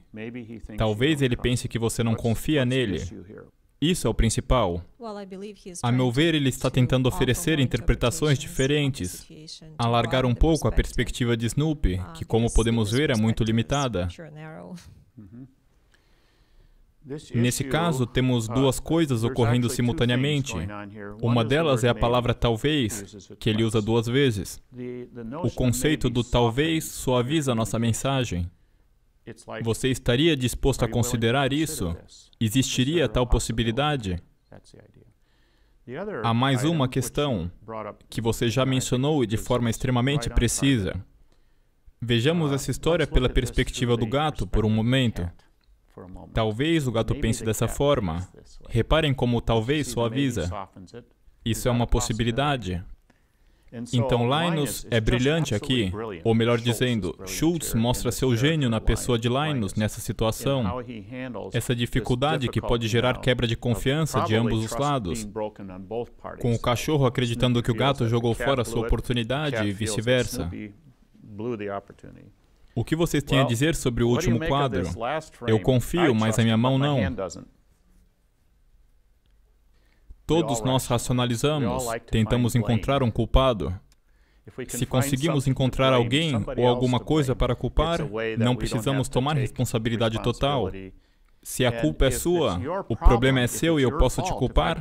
Speaker 1: Talvez ele pense que você não confia nele. Isso é o principal. A meu ver, ele está tentando oferecer interpretações diferentes, alargar um pouco a perspectiva de Snoopy, ah, que, como podemos ver, é muito limitada.
Speaker 2: Nesse caso, temos uh, duas coisas ocorrendo simultaneamente. Uma delas é a palavra talvez, que ele usa duas vezes.
Speaker 1: O conceito do talvez suaviza nossa mensagem. Você estaria disposto a considerar isso? Existiria tal possibilidade?
Speaker 2: Há mais uma questão
Speaker 1: que você já mencionou e de forma extremamente precisa. Vejamos uh, essa história pela perspectiva do gato por um momento. Talvez o gato pense dessa forma. Reparem como talvez suaviza. Isso é uma possibilidade.
Speaker 2: Então Linus é brilhante aqui, ou melhor dizendo,
Speaker 1: Schultz mostra seu gênio na pessoa de Linus nessa situação, essa dificuldade que pode gerar quebra de confiança de ambos os lados,
Speaker 2: com o cachorro acreditando que o gato jogou fora sua oportunidade e vice-versa.
Speaker 1: O que vocês têm a dizer sobre o último quadro? Eu confio, mas a minha mão não. Todos nós racionalizamos, tentamos encontrar um culpado. Se conseguimos encontrar alguém ou alguma coisa para culpar, não precisamos tomar responsabilidade total. Se a culpa é sua, o problema é seu e eu posso te culpar,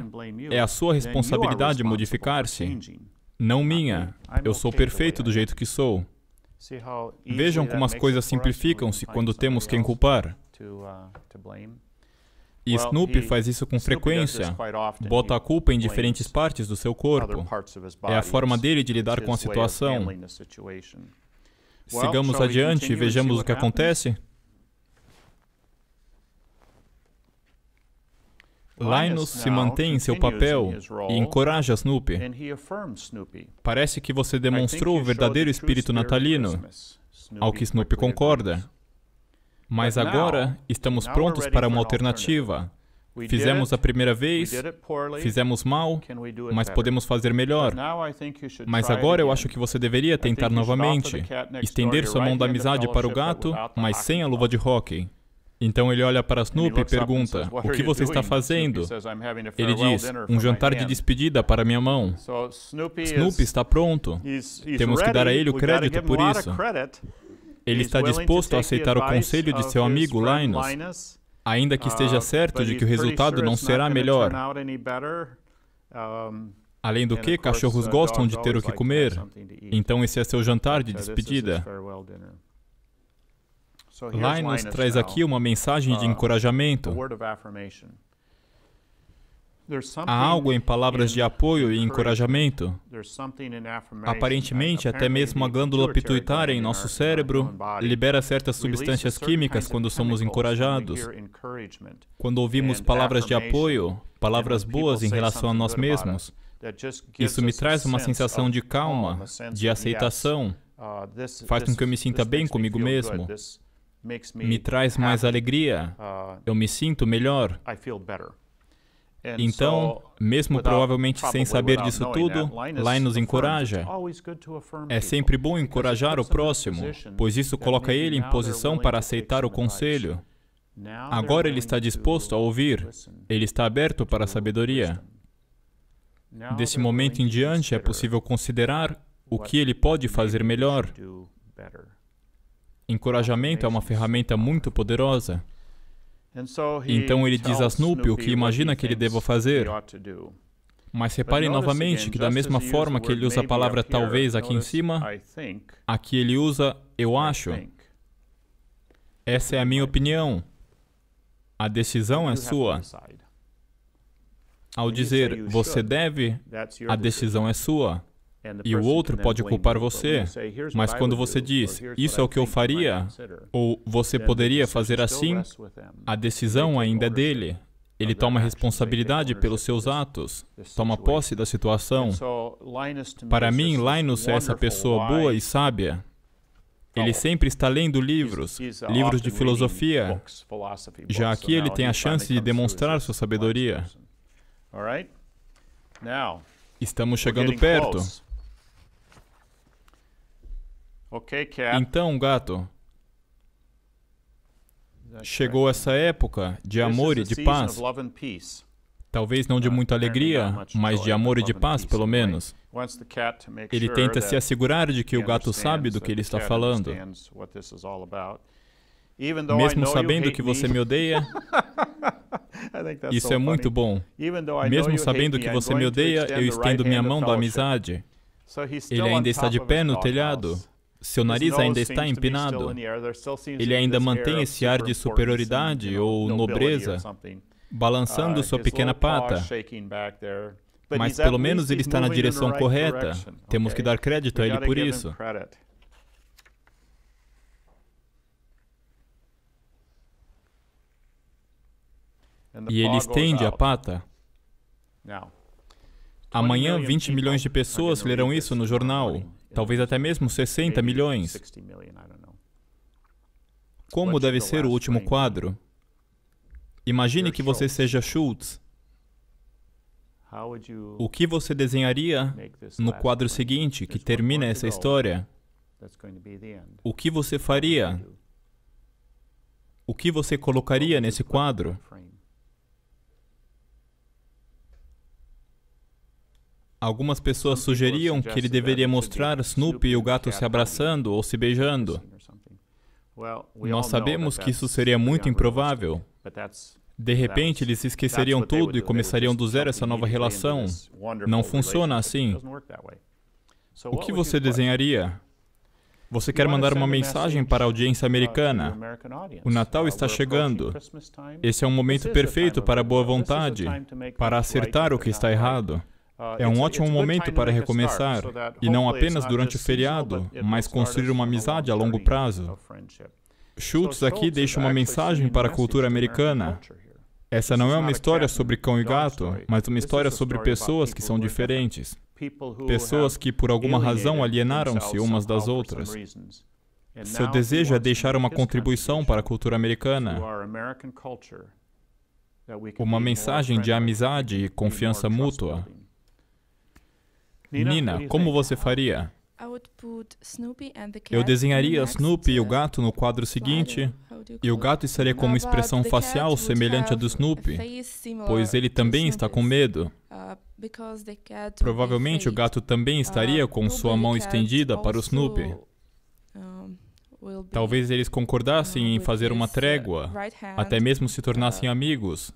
Speaker 1: é a sua responsabilidade modificar-se, não minha. Eu sou perfeito do jeito que sou.
Speaker 2: Vejam como as coisas simplificam-se quando temos quem culpar. Uh,
Speaker 1: e Snoopy faz isso com frequência, bota a culpa em diferentes partes do seu corpo. É a forma dele de lidar com a situação. Sigamos adiante e vejamos o que acontece. Linus se mantém em seu papel e encoraja Snoopy. Parece que você demonstrou o verdadeiro espírito natalino, ao que Snoopy concorda. Mas agora estamos prontos para uma alternativa. Fizemos a primeira vez, fizemos mal, mas podemos fazer melhor. Mas agora eu acho que você deveria tentar novamente estender sua mão da amizade para o gato, mas sem a luva de hóquei. Então ele olha para Snoopy e pergunta: O que você está fazendo? Ele diz: Um jantar de despedida para minha mão. Snoopy está pronto. Temos que dar a ele o crédito por isso. Ele está disposto a aceitar o conselho de seu amigo Linus, ainda que esteja certo de que o resultado não será melhor. Além do que, cachorros uh, gostam de ter o que comer, então esse é seu jantar de despedida.
Speaker 2: Linus traz aqui uma
Speaker 1: mensagem de uh, encorajamento. Há algo em palavras de apoio e encorajamento.
Speaker 2: Aparentemente, até mesmo a glândula pituitária em nosso cérebro libera certas substâncias químicas quando somos encorajados. Quando ouvimos palavras de apoio, palavras boas em relação a nós mesmos, isso me traz uma sensação de calma, de aceitação, uh, faz com que eu me sinta bem comigo mesmo me
Speaker 1: traz mais alegria, uh, eu me sinto melhor. Então, mesmo provavelmente sem saber disso tudo, nos encoraja. É sempre bom encorajar o próximo, pois isso coloca ele em posição para aceitar o conselho. Agora ele está disposto a ouvir, ele está aberto para a sabedoria. Desse momento em diante, é possível considerar o que ele pode fazer melhor. Encorajamento é uma ferramenta muito poderosa.
Speaker 2: Então ele diz a Snoopy o que imagina que ele deva fazer. Mas reparem novamente que, da mesma forma que ele usa a palavra talvez aqui em cima,
Speaker 1: aqui ele usa eu acho. Essa é a minha opinião. A decisão é sua. Ao dizer você deve, a decisão é sua. E o outro pode culpar você, mas quando você diz, isso é o que eu faria, ou você poderia fazer assim, a decisão ainda é dele. Ele toma responsabilidade pelos seus atos, toma posse da situação.
Speaker 2: Para mim, Linus é essa pessoa boa e
Speaker 1: sábia. Ele oh, sempre está lendo livros, uh, livros de filosofia. Já aqui ele tem a chance de demonstrar sua sabedoria. Estamos chegando perto.
Speaker 2: Ok, cat.
Speaker 1: É então, gato, chegou é. essa época de amor e de paz. Talvez não de ah, muita alegria, mas de amor e de paz, pelo menos. Ele tenta se assegurar de que o gato sabe do que ele está falando.
Speaker 2: Mesmo sabendo que você me odeia, isso é muito bom. Mesmo sabendo que você me odeia, eu estendo minha mão da amizade. Ele ainda está de pé no telhado seu nariz ainda está empinado. Ele ainda mantém esse ar de superioridade ou nobreza, balançando uh, sua pequena pata. Mas pelo menos ele está na direção correta. Temos que dar crédito a ele por isso. E ele estende a
Speaker 1: pata. Amanhã, 20 milhões de pessoas lerão isso no jornal talvez até mesmo 60 milhões. Como deve ser o último quadro? Imagine que você seja Schultz. O que você desenharia no quadro seguinte, que termina essa história? O que você faria? O que você colocaria nesse quadro? Algumas pessoas sugeriam que ele deveria mostrar Snoopy e o gato se abraçando ou se beijando.
Speaker 2: Nós sabemos que isso seria muito improvável. De repente, eles esqueceriam tudo e começariam do
Speaker 1: zero essa nova relação. Não funciona assim. O que você desenharia? Você quer mandar uma mensagem para a audiência uh, americana? O Natal uh, está chegando. Esse é um momento perfeito para boa vontade, para acertar o que está errado. Uh, é um ótimo momento para recomeçar, e não apenas durante o feriado, mas construir uma amizade a longo prazo. Schultz aqui deixa uma mensagem para a cultura americana. Essa não é uma história sobre cão e gato, mas uma história sobre pessoas que são diferentes. Pessoas que, por alguma razão, alienaram-se umas das outras. Seu desejo é deixar uma contribuição para a cultura americana,
Speaker 2: uma mensagem de
Speaker 1: amizade e confiança mútua. Nina, como você faria?
Speaker 2: Eu desenharia
Speaker 1: Snoopy e o gato no quadro seguinte, e o gato estaria com uma expressão facial semelhante à do Snoopy, pois ele também está com medo. Uh, Provavelmente o gato também uh, estaria com sua mão estendida para o Snoopy. Talvez eles concordassem uh, em fazer uma trégua, até mesmo se tornassem amigos.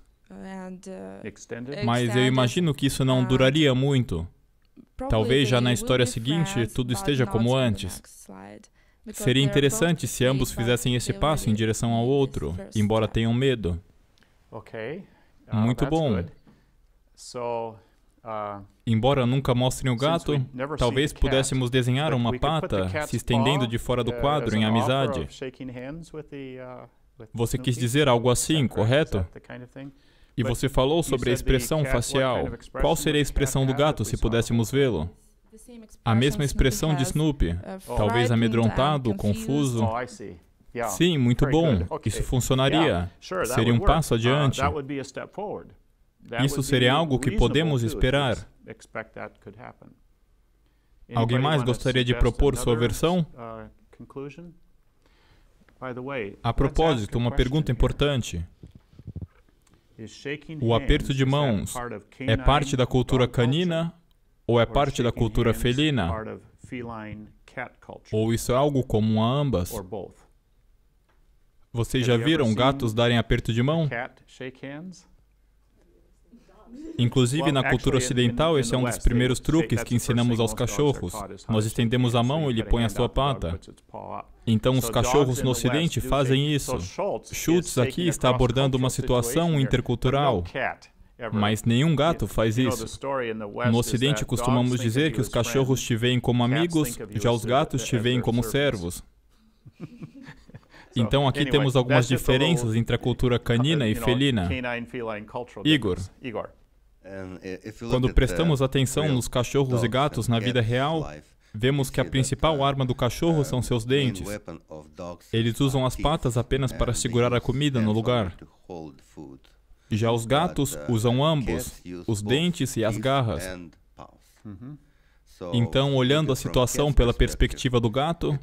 Speaker 2: Mas eu imagino que isso não
Speaker 1: duraria muito. Talvez já na história seguinte tudo esteja como antes. Seria interessante se ambos fizessem esse passo em direção ao outro, embora tenham medo.
Speaker 2: Ah, Muito bom. Uh,
Speaker 1: embora nunca mostrem o gato, talvez pudéssemos desenhar uma pata se estendendo de fora do uh, quadro em amizade.
Speaker 2: Uh, Você quis dizer algo assim, correto? E você falou sobre a expressão facial. Qual seria
Speaker 1: a expressão do gato se pudéssemos vê-lo? A mesma expressão de Snoopy. Uh, Talvez amedrontado, confuso.
Speaker 2: Oh, Sim, muito bom. Isso funcionaria. Seria um passo uh, adiante. Isso seria algo que podemos esperar. Alguém mais gostaria de propor sua versão? Uh, a propósito, uma pergunta
Speaker 1: importante.
Speaker 2: O aperto de mãos é parte da cultura canina
Speaker 1: ou é parte da cultura felina? Ou isso é algo comum a ambas? Vocês já viram gatos darem aperto de mão? Inclusive, na cultura ocidental, esse é um dos primeiros truques que ensinamos aos cachorros. Nós estendemos a mão e ele põe a sua pata. Então, os cachorros no ocidente fazem isso. Schultz aqui está abordando uma situação intercultural. Mas nenhum gato faz isso. No Ocidente, costumamos dizer que os cachorros te veem como amigos, já os gatos te veem como servos. Então aqui temos algumas diferenças entre a cultura canina e felina. Igor.
Speaker 2: Quando prestamos atenção nos cachorros e gatos na vida
Speaker 1: real, vemos que a principal arma do cachorro são seus dentes.
Speaker 2: Eles usam as patas apenas para segurar a comida no lugar.
Speaker 1: Já os gatos usam ambos, os dentes e as garras. Então, olhando a situação pela perspectiva do gato,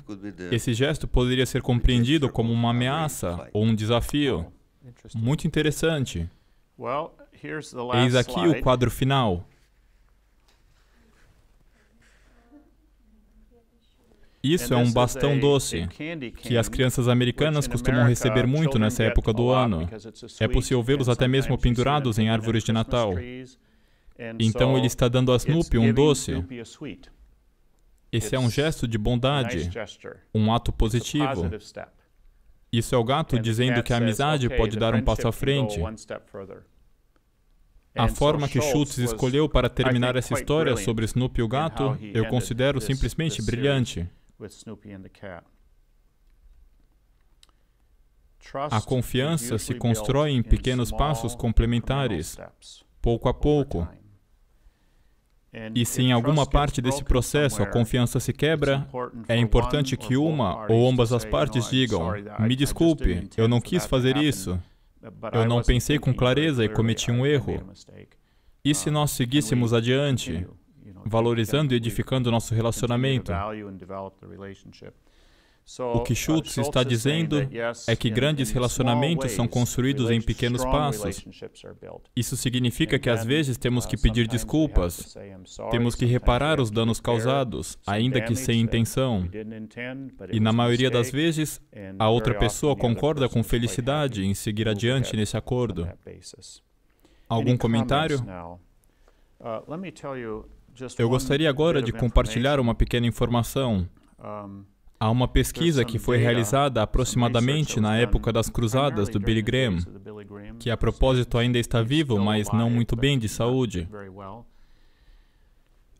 Speaker 1: esse gesto poderia ser compreendido como uma ameaça ou um desafio. Muito interessante.
Speaker 2: Eis aqui o quadro
Speaker 1: final. Isso é um bastão doce, que as crianças americanas costumam receber muito nessa época do ano. É possível vê-los até mesmo pendurados em árvores de Natal.
Speaker 2: Então ele está dando a Snoopy um doce.
Speaker 1: Esse é um gesto de bondade, um ato positivo. Isso é o gato dizendo que a amizade pode dar um passo à frente. A forma que Schultz escolheu para terminar essa história sobre Snoopy e o gato, eu considero simplesmente brilhante.
Speaker 2: A confiança se constrói em pequenos passos complementares,
Speaker 1: pouco a pouco. E se em alguma parte desse processo a confiança se quebra, é importante que uma ou ambas as partes digam: Me desculpe, eu não quis fazer isso. Eu não pensei com clareza e cometi um erro. E se nós seguíssemos adiante, valorizando e edificando nosso relacionamento?
Speaker 2: O que Schultz está dizendo é que grandes relacionamentos são construídos em pequenos passos. Isso significa que às vezes temos uh, que pedir desculpas, temos que reparar os danos causados, ainda que sem intenção. E na maioria das vezes, a outra pessoa concorda com felicidade em seguir adiante nesse acordo.
Speaker 1: Algum comentário?
Speaker 2: Uh,
Speaker 1: Eu gostaria agora de compartilhar uma pequena informação. Há uma pesquisa que foi uh, realizada aproximadamente na época das cruzadas do Billy Graham, que a propósito ainda está vivo, mas não muito bem de saúde.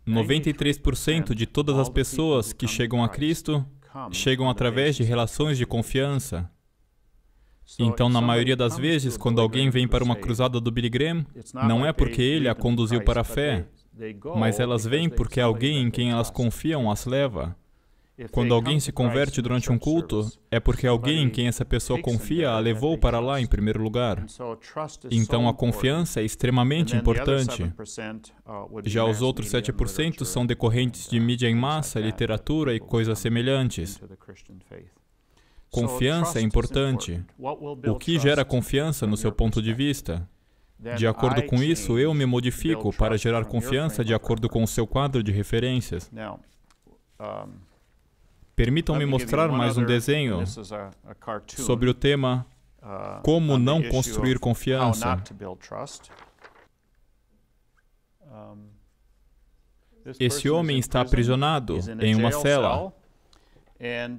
Speaker 1: 93% de todas as pessoas que chegam a Cristo chegam através de relações de confiança. Então, na maioria das vezes, quando alguém vem para uma cruzada do Billy Graham, não é porque ele a conduziu para a fé, mas elas vêm porque alguém em quem elas confiam as leva. Quando alguém se converte durante um culto, é porque alguém em quem essa pessoa confia a levou para lá em primeiro lugar. Então a confiança é extremamente importante.
Speaker 2: Uh, Já os
Speaker 1: outros 7% são uh, decorrentes de mídia em massa, literatura e coisas semelhantes.
Speaker 2: Confiança é importante. O que gera
Speaker 1: confiança no seu ponto de vista? De acordo com isso, eu me modifico para gerar confiança de acordo com o seu quadro de referências. Permitam-me mostrar mais um desenho sobre o tema uh, Como não construir confiança. Esse homem está aprisionado em uma cela.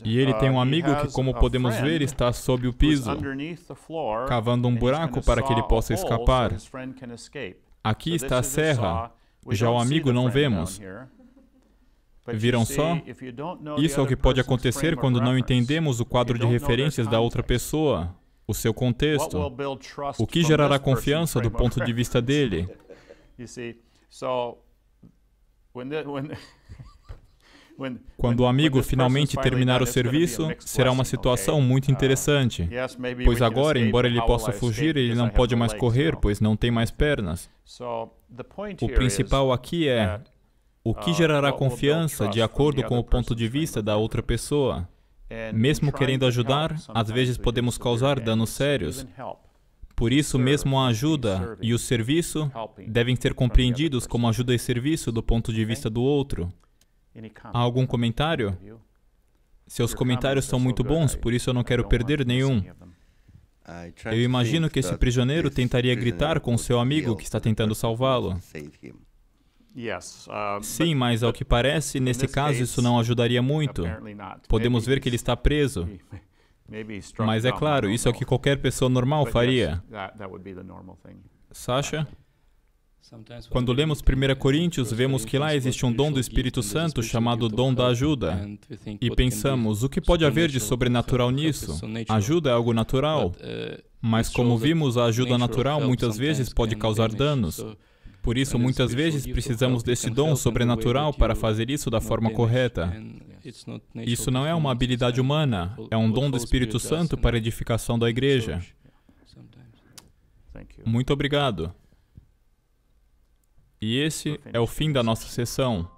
Speaker 2: E ele tem um uh, amigo que, como podemos ver, está sob o piso, cavando um buraco para que ele possa escapar. Aqui está a serra, já o amigo não vemos. Viram só? Isso é o que pode acontecer quando não entendemos o quadro de referências da outra
Speaker 1: pessoa, o seu contexto, o que gerará confiança do ponto de vista dele. Quando o amigo finalmente terminar o serviço, será uma situação muito uh, interessante, pois agora, embora ele possa fugir, ele não pode mais correr, pois não tem mais pernas.
Speaker 2: O principal
Speaker 1: aqui é o que ah, gerará confiança de acordo com o ponto de vista né? da outra pessoa. É, mesmo querendo ajudar, às vezes podemos causar danos sérios. Por isso, mesmo a ajuda e o serviço devem ser compreendidos como ajuda e serviço do ponto de vista do outro. Há algum comentário? Seus comentários são muito bons, por isso eu não quero perder nenhum.
Speaker 2: Eu imagino que esse prisioneiro tentaria gritar
Speaker 1: com seu amigo que está tentando salvá-lo.
Speaker 2: Uh,
Speaker 1: Sim, mas ao que parece, nesse caso, isso não ajudaria muito. Podemos ver que ele está preso. Mas é claro, isso é o que qualquer pessoa normal faria. Sasha? Quando lemos 1 Coríntios, vemos que lá existe um dom do Espírito Santo chamado dom da ajuda. E pensamos, o que pode haver de sobrenatural nisso? Ajuda é algo natural. Uh, mas, como vimos, a ajuda natural muitas vezes pode causar danos. Por isso, muitas vezes precisamos desse dom sobrenatural para fazer isso da forma correta. Isso não é uma habilidade humana, é um dom do Espírito Santo para a edificação da igreja. Muito obrigado. E esse é o fim da nossa sessão.